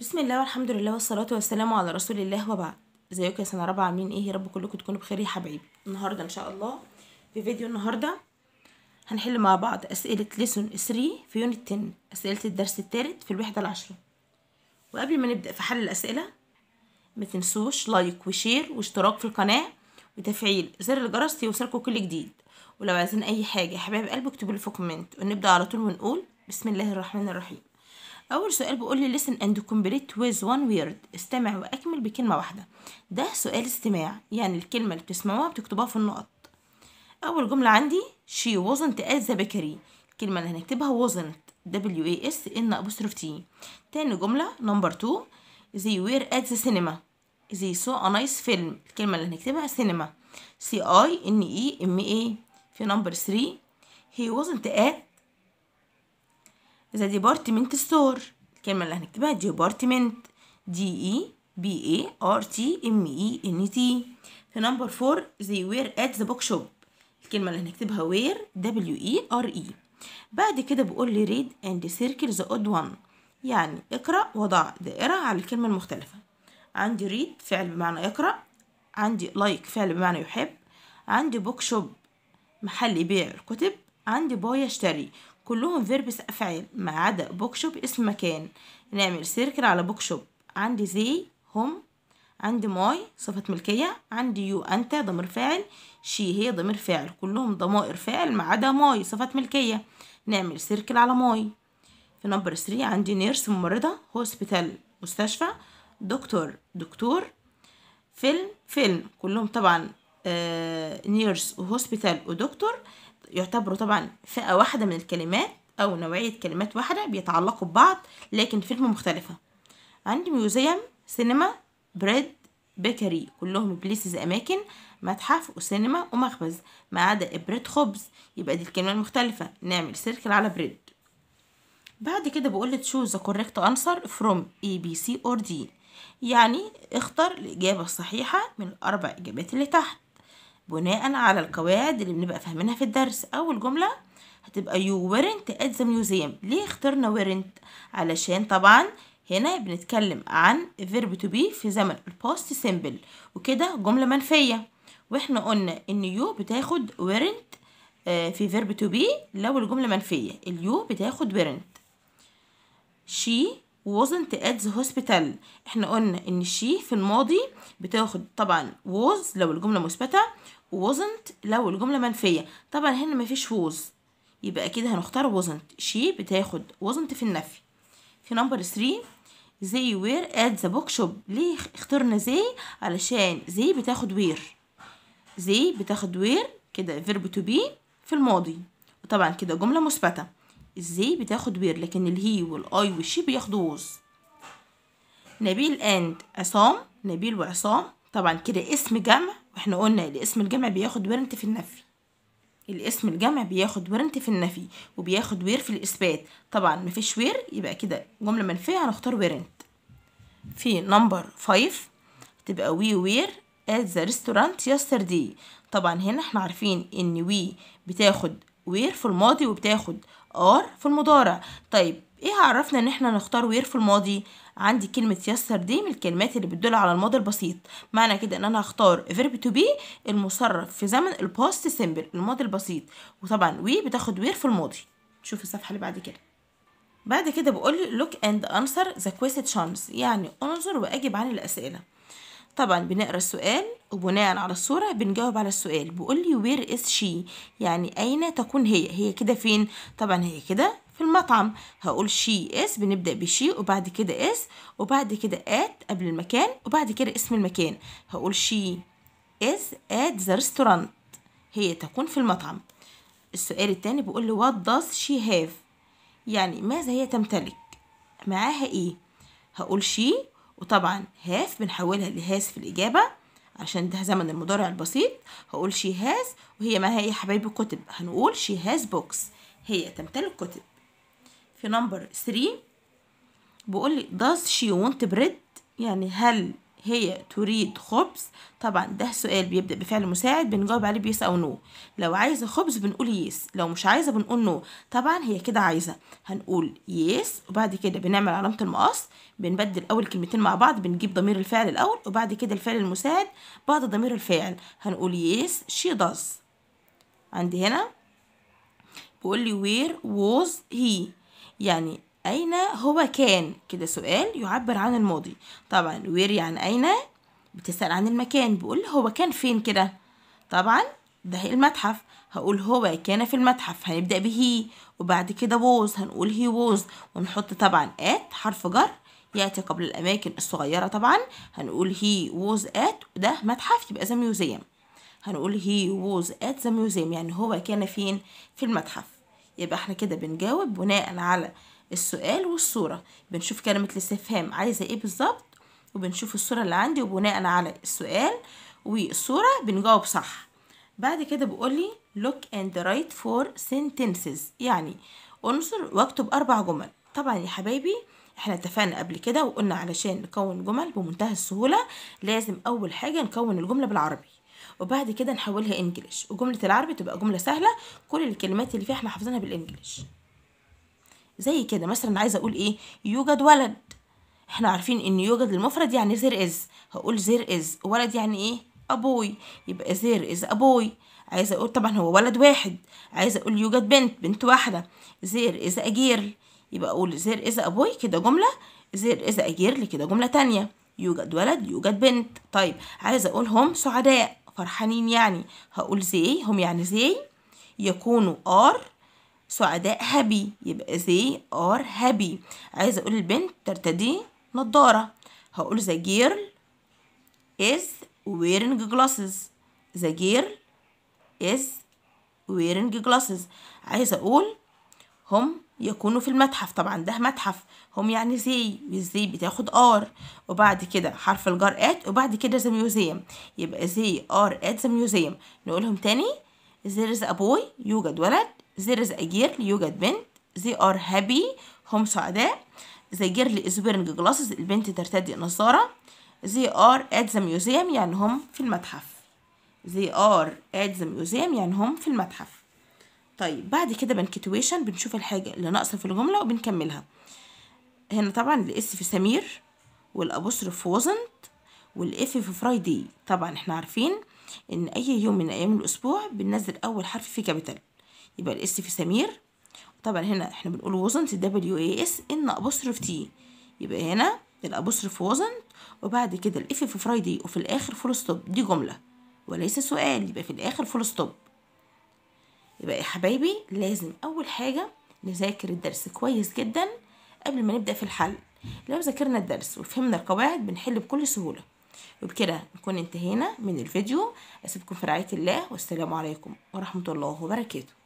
بسم الله والحمد لله والصلاة والسلام على رسول الله وبعد ازيكم يا سنة رابعة عاملين ايه يا رب كلكم تكونوا بخير يا حبايبي النهاردة ان شاء الله في فيديو النهاردة هنحل مع بعض اسئلة ليسون 3 في يونت 10 اسئلة الدرس الثالث في الوحدة العشرة وقبل ما نبدأ في حل الاسئلة ما تنسوش لايك وشير واشتراك في القناة وتفعيل زر الجرس ليوصلكم كل جديد ولو عايزين اي حاجة يا حبايب قلبي اكتبوا لي في كومنت ونبدأ على طول ونقول بسم الله الرحمن الرحيم اول سؤال بيقول لي listen and complete with one word استمع واكمل بكلمه واحده ده سؤال استماع يعني الكلمه اللي بتسمعوها بتكتبوها في النقط اول جمله عندي she wasn't at the bakery الكلمه اللي هنكتبها wasn't w a s n apostrophe t تاني جمله number 2 they were at the cinema they saw a nice film الكلمه اللي هنكتبها cinema c i n e m a في number 3 he wasn't at ذا ديبارتمنت ستور e e الكلمة اللي هنكتبها ديبارتمنت دي اي بي اي ار تي ام اي ان تي في نمبر فور زي وير ات ذا بوك شوب الكلمة اللي هنكتبها وير w e r e بعد كده بقول لي read and circle the odd one يعني اقرأ وضع دائرة على الكلمة المختلفة عندي read فعل بمعنى اقرأ عندي like فعل بمعنى يحب عندي بوك شوب محل يبيع الكتب عندي باي اشتري كلهم فيربس أفعال ما عدا بوك شوب اسم مكان نعمل سيركل على بوك شوب عندي زي هم عندي ماي صفة ملكية عندي يو أنت ضمير فاعل شي هي ضمير فاعل كلهم ضمائر فاعل ما عدا ماي صفة ملكية نعمل سيركل على ماي في نمبر 3 عندي نيرس ممرضة هوسبيتال مستشفى دكتور دكتور فيلم فيلم كلهم طبعا آه نيرس وهوسبيتال ودكتور يعتبروا طبعا فئة واحدة من الكلمات أو نوعية كلمات واحدة بيتعلقوا ببعض لكن فيلم مختلفة عندي ميوزيوم سينما بريد بيكري كلهم بليسز أماكن متحف وسينما ومخبز ما عدا بريد خبز يبقى دي الكلمة المختلفة نعمل سيركل على بريد بعد كده بقول تشوز the correct answer from A B C or D يعني اختر الإجابة الصحيحة من الأربع إجابات اللي تحت بناء على القواعد اللي بنبقى فاهمينها في الدرس اول جمله هتبقى you weren't at the museum ليه اخترنا weren't علشان طبعا هنا بنتكلم عن verb to be في زمن الباست simple وكده جملة منفية واحنا قلنا ان يو بتاخد ورنت آه، في verb to be لو الجملة منفية اليو بتاخد ورنت شي wasn't at the hospital احنا قلنا ان she في الماضي بتاخد طبعا was لو الجملة مثبتة wasn't لو الجملة منفية طبعا هنا مفيش was يبقى أكيد هنختار wasn't she بتاخد wasn't في النفي في نمبر 3 they were at the bookshop ليه اخترنا they علشان they بتاخد where they بتاخد where كده verb to be في الماضي وطبعا كده جملة مثبتة الزي بتاخد وير لكن الهي والاي والشي بياخدوا ووز نبيل اند عصام نبيل وعصام طبعا كده اسم جمع واحنا قلنا الاسم الجمع بياخد ورنت في النفي الاسم الجمع بياخد ورنت في النفي وبياخد وير في الاثبات طبعا مفيش وير يبقى كده جمله منفيه هنختار ورنت في نمبر 5 تبقى وي وير ات ذا ريستورانت يسترداي طبعا هنا احنا عارفين ان وي بتاخد وير في الماضي وبتاخد ار في المضارع طيب ايه عرفنا ان احنا نختار وير في الماضي عندي كلمة يسر دي من الكلمات اللي بتدل على الماضي البسيط معنى كده ان انا هختار verb to be المصرف في زمن الباست سيمبل الماضي البسيط وطبعا وي بتاخد وير في الماضي شوف الصفحة اللي بعد كده بعد كده بقول لوك look and answer the questions يعني انظر واجب عن الاسئله طبعا بنقرا السؤال وبناء على الصورة بنجاوب على السؤال بيقول لي وير از شي يعني أين تكون هي هي كده فين طبعا هي كده في المطعم هقول شي اس بنبدأ بشي وبعد كده اس وبعد كده ات قبل المكان وبعد كده اسم المكان هقول شي از ات ذا ريستورانت هي تكون في المطعم السؤال التاني بيقول لي وات داز شي هاف يعني ماذا هي تمتلك معاها ايه هقول شي وطبعا هاف بنحولها لهاز في الإجابة عشان ده زمن المضارع البسيط هقول شي هاز وهي ما هي يا حبايبي كتب هنقول شي هاز بوكس هي تمتلك كتب في نمبر 3 بقول لي does she want bread يعني هل هي تريد خبز طبعا ده سؤال بيبدأ بفعل مساعد بنجاوب عليه بيس أو نو لو عايزة خبز بنقول يس لو مش عايزة بنقول نو طبعا هي كده عايزة هنقول يس وبعد كده بنعمل علامة المقص بنبدل أول كلمتين مع بعض بنجيب ضمير الفعل الأول وبعد كده الفعل المساعد بعد ضمير الفاعل هنقول يس شي داز عندي هنا بقول لي وير ووز هي يعني أين هو كان كده سؤال يعبر عن الماضي طبعا وير يعني أين بتسأل عن المكان بقول هو كان فين كده طبعا ده المتحف هقول هو كان في المتحف هنبدأ به وبعد كده ووز هنقول هي ووز ونحط طبعا آت حرف جر يأتي قبل الأماكن الصغيرة طبعا هنقول هي ووز آت وده متحف يبقى زي ميوزيم هنقول هي ووز آت زي ميوزيم يعني هو كان فين في المتحف يبقى احنا كده بنجاوب بناء على السؤال والصورة بنشوف كلمة الاستفهام عايزة ايه بالظبط وبنشوف الصورة اللي عندي وبناء على السؤال والصورة بنجاوب صح بعد كده بقولي look and write for sentences يعني انظر واكتب أربع جمل طبعا يا حبايبي احنا اتفقنا قبل كده وقلنا علشان نكون جمل بمنتهى السهولة لازم أول حاجة نكون الجملة بالعربي وبعد كده نحولها انجليش وجملة العربي تبقى جملة سهلة كل الكلمات اللي فيها احنا حافظينها بالانجليش زي كده مثلا عايزه اقول ايه يوجد ولد احنا عارفين ان يوجد المفرد يعني زير از هقول زير از ولد يعني ايه ابوي يبقى زير از ابوي عايزه اقول طبعا هو ولد واحد عايزه اقول يوجد بنت بنت واحده زير از اجيرل يبقى اقول زير از ابوي كده جمله زير از اجيرل كده جمله تانية يوجد ولد يوجد بنت طيب عايزه اقول هم سعداء فرحانين يعني هقول زي هم يعني زي يكونوا ار سعداء هابي يبقى they are happy عايزة أقول البنت ترتدي نضارة هقول the girl is wearing glasses the girl is wearing glasses عايزة أقول هم يكونوا في المتحف طبعا ده متحف هم يعني زي زي بتاخد ار وبعد كده حرف الجر ات وبعد كده the museum يبقى زي ار ات ذا museum نقولهم تاني there is a boy يوجد ولد There is a girl يوجد بنت They are happy هم سعداء The girl is wearing glasses البنت ترتدي نظارة They are at the museum يعني هم في المتحف They are at the museum يعني هم في المتحف طيب بعد كده بنكتويشن بنشوف الحاجة اللي ناقصة في الجملة وبنكملها هنا طبعا الاس في سمير والابوستروف وزنت والاف في فرايدي طبعا احنا عارفين ان اي يوم من ايام الاسبوع بننزل اول حرف في كابيتال يبقى الاس في سمير طبعا هنا احنا بنقول وزنت دبليو اي اس ان ابوستروف تي يبقى هنا الابوستروف وزنت وبعد كده الاف في فرايدي وفي الاخر فول ستوب دي جمله وليس سؤال يبقى في الاخر فول ستوب يبقى يا حبايبي لازم اول حاجه نذاكر الدرس كويس جدا قبل ما نبدا في الحل لو ذاكرنا الدرس وفهمنا القواعد بنحل بكل سهوله وبكده نكون انتهينا من الفيديو اسيبكم في رعايه الله والسلام عليكم ورحمه الله وبركاته